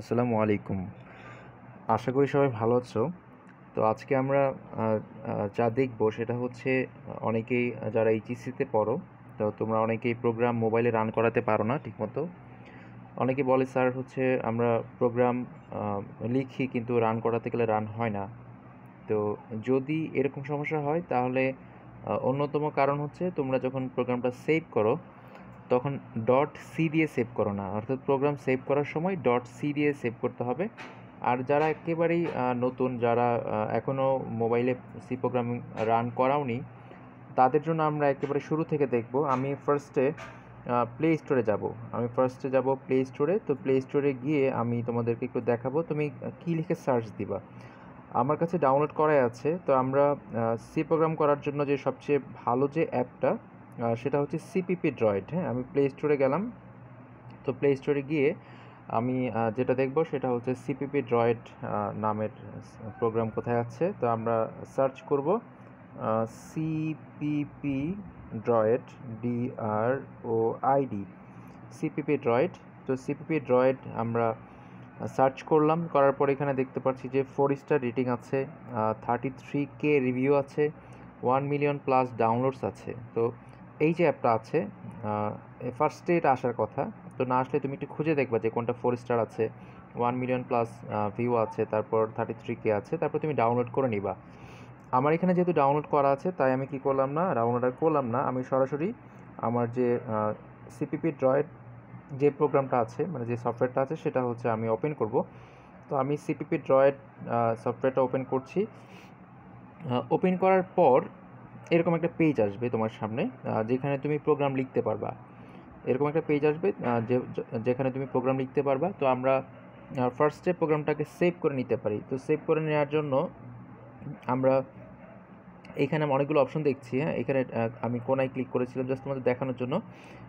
আসসালামু আলাইকুম আশা করি সবাই ভালো আছো তো আজকে আমরা যা দেখব সেটা হচ্ছে অনেকেই যারা এইচএসিতে e পড়ো তো তোমরা অনেকেই প্রোগ্রাম মোবাইলে রান করাতে পারো না ঠিকমতো অনেকে বলে স্যার হচ্ছে আমরা প্রোগ্রাম লিখি কিন্তু রান করাতে গেলে রান হয় না তো যদি এরকম সমস্যা হয় তাহলে অন্যতম কারণ হচ্ছে তোমরা যখন প্রোগ্রামটা সেভ করো তখন ডট সি দিয়ে সেভ করো না অর্থাৎ প্রোগ্রাম সেভ করার সময় ডট সি দিয়ে সেভ করতে হবে আর যারা একেবারেই নতুন যারা এখনও মোবাইলে সি প্রোগ্রামিং রান করাওনি তাদের জন্য আমরা একেবারে শুরু থেকে দেখব আমি ফার্স্টে প্লে স্টোরে যাব আমি ফার্স্টে যাব প্লে স্টোরে তো প্লে স্টোরে গিয়ে আমি তোমাদেরকে একটু দেখাবো তুমি কী লিখে সার্চ দিবা আমার কাছে ডাউনলোড করাই আছে তো আমরা সি প্রোগ্রাম করার জন্য যে সবচেয়ে ভালো যে অ্যাপটা সেটা হচ্ছে সিপিপি ড্রয়েড হ্যাঁ আমি প্লে স্টোরে গেলাম তো প্লে স্টোরে গিয়ে আমি যেটা দেখব সেটা হচ্ছে সিপিপি ড্রয়েড নামের প্রোগ্রাম কোথায় আছে তো আমরা সার্চ করব CPP droid DR O ID CPP droid তো সিপিপি ড্রয়েড আমরা সার্চ করলাম করার পর এখানে দেখতে পাচ্ছি যে ফোর স্টার রেটিং আছে থার্টি থ্রি কে রিভিউ আছে ওয়ান মিলিয়ন প্লাস ডাউনলোডস আছে তো এই যে অ্যাপটা আছে ডে এটা আসার কথা তো না আসলে তুমি একটু খুঁজে দেখবা যে কোনটা ফোর স্টার আছে ওয়ান মিলিয়ন প্লাস ভিউ আছে তারপর থার্টি থ্রি কে আছে তারপর তুমি ডাউনলোড করে নিবা আমার এখানে যেহেতু ডাউনলোড করা আছে তাই আমি কি করলাম না ডাউনলোড আর করলাম না আমি সরাসরি আমার যে সিপিপি ড্রয়ের যে প্রোগ্রামটা আছে মানে যে সফটওয়্যারটা আছে সেটা হচ্ছে আমি ওপেন করব তো আমি সিপিপি ড্রয়েড সফটওয়্যারটা ওপেন করছি ওপেন করার পর এরকম একটা পেজ আসবে তোমার সামনে যেখানে তুমি প্রোগ্রাম লিখতে পারবা এরকম একটা পেজ আসবে যে যেখানে তুমি প্রোগ্রাম লিখতে পারবা তো আমরা ফার্স্টে প্রোগ্রামটাকে সেভ করে নিতে পারি তো সেভ করে নেওয়ার জন্য আমরা এখানে আমি অনেকগুলো অপশন দেখছি হ্যাঁ এখানে আমি কোনায় ক্লিক করেছিলাম জাস্ট তোমাদের দেখানোর জন্য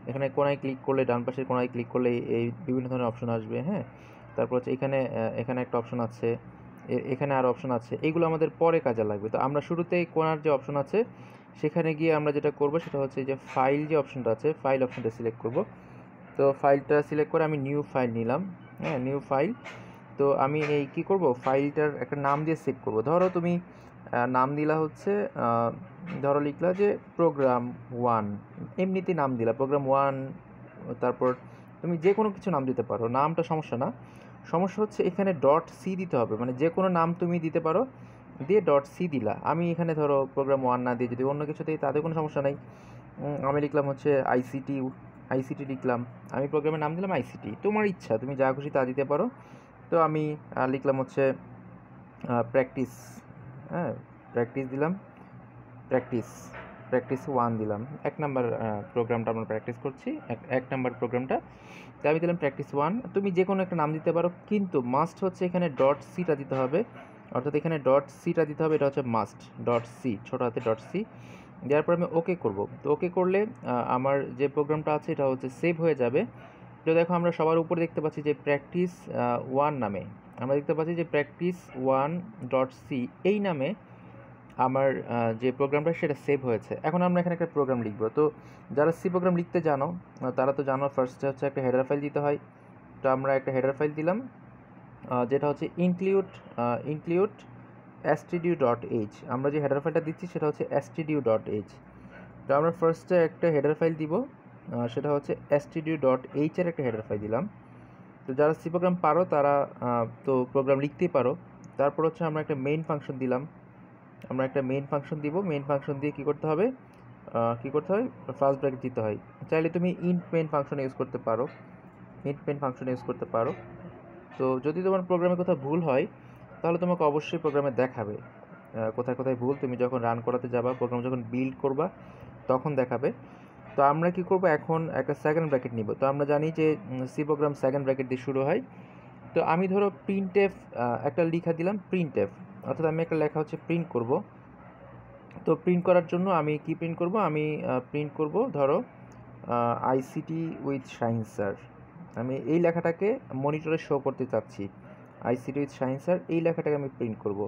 এখানে কোনায় ক্লিক করলে ডান পাশের কোনায় ক্লিক করলে এই বিভিন্ন ধরনের অপশন আসবে হ্যাঁ তারপর হচ্ছে এখানে এখানে একটা অপশন আছে এখানে আর অপশন আছে এগুলো আমাদের পরে কাজে লাগবে তো আমরা শুরুতেই কোনার যে অপশন আছে সেখানে গিয়ে আমরা যেটা করব সেটা হচ্ছে যে ফাইল যে অপশনটা আছে ফাইল অপশনটা সিলেক্ট করব তো ফাইলটা সিলেক্ট করে আমি নিউ ফাইল নিলাম হ্যাঁ নিউ ফাইল তো আমি এই কি করব ফাইলটার একটা নাম দিয়ে সেভ করব ধরো তুমি নাম দিলা হচ্ছে ধরো লিখলা যে প্রোগ্রাম ওয়ান এমনিতে নাম দিলা প্রোগ্রাম ওয়ান তারপর তুমি যে কোনো কিছু নাম দিতে পারো নামটা সমস্যা না সমস্যা হচ্ছে এখানে ডট সি দিতে হবে মানে যে কোনো নাম তুমি দিতে পারো দিয়ে ডট সি দিলা আমি এখানে ধরো প্রোগ্রাম ওয়ান না দিয়ে যদি অন্য কিছু দিই তাতে কোনো সমস্যা নাই আমি লিখলাম হচ্ছে আইসিটি আইসিটি লিখলাম আমি প্রোগ্রামের নাম দিলাম আইসিটি তোমার ইচ্ছা তুমি যা খুশি তা দিতে পারো তো আমি লিখলাম হচ্ছে প্র্যাকটিস হ্যাঁ প্র্যাকটিস দিলাম প্র্যাকটিস প্র্যাকটিস ওয়ান দিলাম এক নাম্বার প্রোগ্রামটা আমরা প্র্যাকটিস করছি এক নাম্বার প্রোগ্রামটা তো আমি দিলাম প্র্যাকটিস ওয়ান তুমি যে কোনো একটা নাম দিতে পারো কিন্তু মাস্ট হচ্ছে এখানে ডট সিটা দিতে হবে অর্থাৎ এখানে ডট সিটা দিতে হবে এটা হচ্ছে মাস্ট ডট সি ছোটো হাতে ডট সি দেওয়ার পর আমি ওকে করব তো ওকে করলে আমার যে প্রোগ্রামটা আছে এটা হচ্ছে সেভ হয়ে যাবে তো দেখো আমরা সবার উপরে দেখতে পাচ্ছি যে প্র্যাকটিস ওয়ান নামে আমরা দেখতে পাচ্ছি যে প্র্যাকটিস ওয়ান ডট সি এই নামে আমার যে প্রোগ্রামটা সেটা সেভ হয়েছে এখন আমরা এখানে একটা প্রোগ্রাম লিখবো তো যারা সি প্রোগ্রাম লিখতে জানো তারা তো জানো ফার্স্টে হচ্ছে একটা হেডার ফাইল দিতে হয় তো আমরা একটা হেডার ফাইল দিলাম যেটা হচ্ছে ইনক্লিউড ইনক্লিউড এসটিডিউ ডট এইচ আমরা যে হেডার ফাইলটা দিচ্ছি সেটা হচ্ছে এসটিডিউ ডট এইচ তো আমরা ফার্স্টে একটা হেডার ফাইল দিব সেটা হচ্ছে এসটিডিউ ডট এইচের একটা হেডার ফাইল দিলাম তো যারা সি প্রোগ্রাম পারো তারা তো প্রোগ্রাম লিখতেই পারো তারপর হচ্ছে আমরা একটা মেইন ফাংশন দিলাম আমরা একটা মেন ফাংশন দিব মেন ফাংশন দিয়ে কী করতে হবে কী করতে হয় ফার্স্ট ব্র্যাকেট দিতে হয় চাইলে তুমি ইন্ট মেন ফাংশন ইউজ করতে পারো ইন্ট মেন ফাংশন ইউজ করতে পারো তো যদি তোমার প্রোগ্রামে কোথাও ভুল হয় তাহলে তোমাকে অবশ্যই প্রোগ্রামে দেখাবে কোথায় কোথায় ভুল তুমি যখন রান করাতে যাবা প্রোগ্রাম যখন বিল্ড করবা তখন দেখাবে তো আমরা কি করব এখন একটা সেকেন্ড ব্র্যাকেট নিব তো আমরা জানি যে সি প্রোগ্রাম সেকেন্ড ব্র্যাকেট দিয়ে শুরু হয় তো আমি ধরো প্রিন্ট একটা লিখা দিলাম প্রিন্ট অর্থাৎ আমি একটা লেখা হচ্ছে প্রিন্ট করব তো প্রিন্ট করার জন্য আমি কি প্রিন্ট করব আমি প্রিন্ট করব ধরো আইসিটি উইথ সায়েন্স স্যার আমি এই লেখাটাকে মনিটরে শো করতে চাচ্ছি আইসিটি উইথ সায়েন্স স্যার এই লেখাটাকে আমি প্রিন্ট করব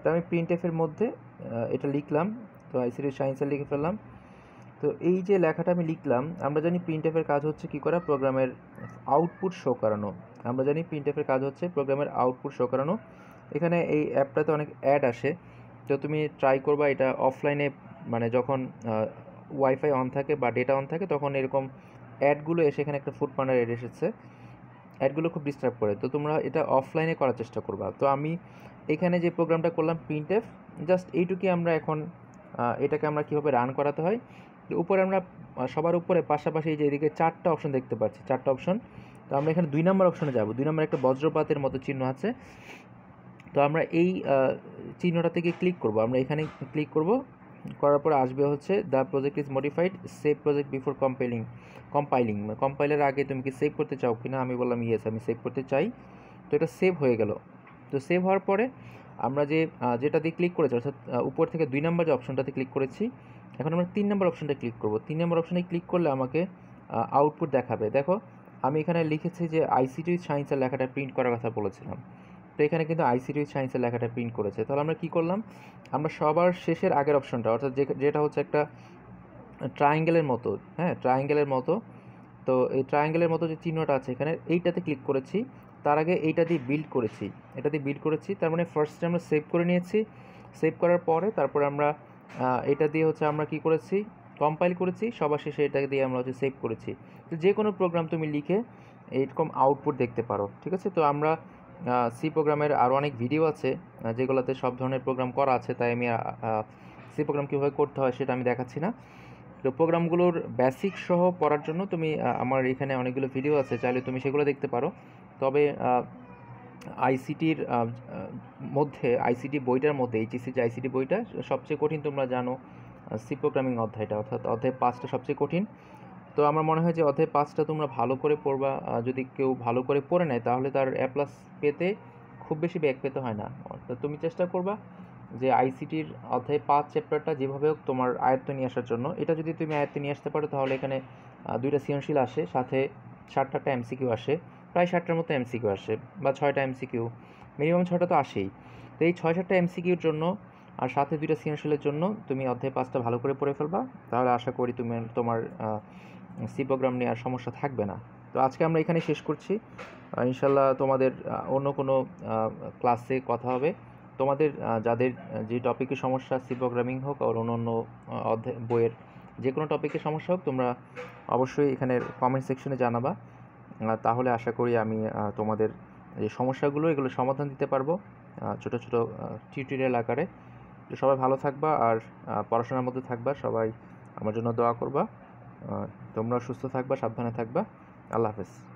তো আমি প্রিন্ট এফের মধ্যে এটা লিখলাম তো আইসিটি উইথ সায়েন্স লিখে ফেললাম তো এই যে লেখাটা আমি লিখলাম আমরা জানি প্রিন্ট এফের কাজ হচ্ছে কি করা প্রোগ্রামের আউটপুট শো করানো আমরা জানি প্রিন্ট এফের কাজ হচ্ছে প্রোগ্রামের আউটপুট শো করানো এখানে এই অ্যাপটাতে অনেক অ্যাড আসে তো তুমি ট্রাই করবা এটা অফলাইনে মানে যখন ওয়াইফাই অন থাকে বা ডেটা অন থাকে তখন এরকম অ্যাডগুলো এসে এখানে একটা ফুড পান্ডার অ্যাড এসেছে অ্যাডগুলো খুব ডিস্টার্ব করে তো তোমরা এটা অফলাইনে করার চেষ্টা করবা তো আমি এখানে যে প্রোগ্রামটা করলাম প্রিন্টেফ জাস্ট এইটুকুই আমরা এখন এটাকে আমরা কীভাবে রান করাতে হয় উপরে আমরা সবার উপরে পাশাপাশি যে এদিকে চারটা অপশন দেখতে পাচ্ছি চারটা অপশন তো আমরা এখানে দুই নম্বর অপশনে যাব দুই নম্বর একটা বজ্রপাতের মতো চিহ্ন আছে তো আমরা এই চিহ্নটা থেকে ক্লিক করব আমরা এখানে ক্লিক করব করার পর আসবে হচ্ছে the project is modified save project before compiling compiling কম্পাইলের আগে তুমি কি সেভ করতে চাও কিনা আমি বললাম ইয়েস আমি সেভ করতে চাই তো এটা সেভ হয়ে গেল তো সেভ হওয়ার পরে আমরা যে যেটা দিয়ে ক্লিক করেছি অর্থাৎ উপর থেকে দুই নম্বর যে অপশনটাতে ক্লিক করেছি এখন আমরা তিন নম্বর অপশনটা ক্লিক করব তিন নম্বর অপশনে ক্লিক করলে আমাকে আউটপুট দেখাবে দেখো আমি এখানে লিখেছি যে আইসিটি সায়েন্সের লেখাটা প্রিন্ট করার কথা বলেছিলাম তো এখানে কিন্তু আইসিটি সায়েন্সের লেখাটা প্রিন্ট করেছে তাহলে আমরা কি করলাম আমরা সবার শেষের আগের অপশনটা অর্থাৎ যেটা হচ্ছে একটা ট্রায়াঙ্গেলের মতো হ্যাঁ ট্রায়াঙ্গেলের মতো তো এই ট্রায়াঙ্গেলের মতো যে চিহ্নটা আছে এখানে এইটাতে ক্লিক করেছি তার আগে এইটা দিয়ে বিল্ড করেছি এটা দিয়ে বিল্ড করেছি তার মানে ফার্স্টে আমরা সেভ করে নিয়েছি সেভ করার পরে তারপরে আমরা এটা দিয়ে হচ্ছে আমরা কি করেছি কম্পাইল করেছি সবার শেষে এটা দিয়ে আমরা হচ্ছে সেভ করেছি তো যে কোনো প্রোগ্রাম তুমি লিখে এরকম আউটপুট দেখতে পারো ঠিক আছে তো আমরা সি প্রোগ্রামের আরও অনেক ভিডিও আছে যেগুলোতে সব ধরনের প্রোগ্রাম করা আছে তাই আমি সি প্রোগ্রাম কীভাবে করতে হয় সেটা আমি দেখাচ্ছি না তো প্রোগ্রামগুলোর বেসিক সহ পড়ার জন্য তুমি আমার এখানে অনেকগুলো ভিডিও আছে চাইলে তুমি সেগুলো দেখতে পারো তবে আইসিটির মধ্যে আইসিটি বইটার মধ্যে এইচএসি e যে আইসিটি বইটা সবচেয়ে কঠিন তোমরা জানো সি প্রোগ্রামিং অধ্যায়টা অর্থাৎ অধ্যায় পাঁচটা সবচেয়ে কঠিন তো আমার মনে হয় যে অধ্যায় পাঁচটা তোমরা ভালো করে পড়বা যদি কেউ ভালো করে পড়ে নেয় তাহলে তার এ প্লাস পেতে খুব বেশি ব্যাক পেতে হয় না তো তুমি চেষ্টা করবা যে আইসিটির অধ্যায় পাঁচ চ্যাপ্টারটা যেভাবে হোক তোমার আয়ত্ত নিয়ে আসার জন্য এটা যদি তুমি আয়ত্তে নিয়ে আসতে পারো তাহলে এখানে দুইটা সৃজনশীল আসে সাথে ষাটটা এমসিকিউ আসে প্রায় ষাটটার মতো এমসিকিউ আসে বা ছয়টা এমসিকিউ মিনিমাম ছটা তো আসেই তো এই ছয় সাতটা এমসিকিউর জন্য আর সাথে দুইটা সৃজনশীলের জন্য তুমি অধ্যায় পাঁচটা ভালো করে পড়ে ফেলবা তাহলে আশা করি তুমি তোমার সি প্রোগ্রাম নিয়ে আর সমস্যা থাকবে না তো আজকে আমরা এখানে শেষ করছি ইনশাল্লাহ তোমাদের অন্য কোনো ক্লাসে কথা হবে তোমাদের যাদের যে টপিকে সমস্যা সি প্রোগ্রামিং হোক আর অন্য অন্য অধ্যায় বইয়ের যে কোনো টপিকে সমস্যা হোক তোমরা অবশ্যই এখানে কমেন্ট সেকশনে জানাবা তাহলে আশা করি আমি তোমাদের যে সমস্যাগুলো এগুলো সমাধান দিতে পারবো ছোটো ছোটো টিউটোরিয়াল আকারে তো সবাই ভালো থাকবা আর পড়াশোনার মধ্যে থাকবা সবাই আমার জন্য দোয়া করবা তোমরা সুস্থ থাকবা সাবধানে থাকবা আল্লাহ হাফেজ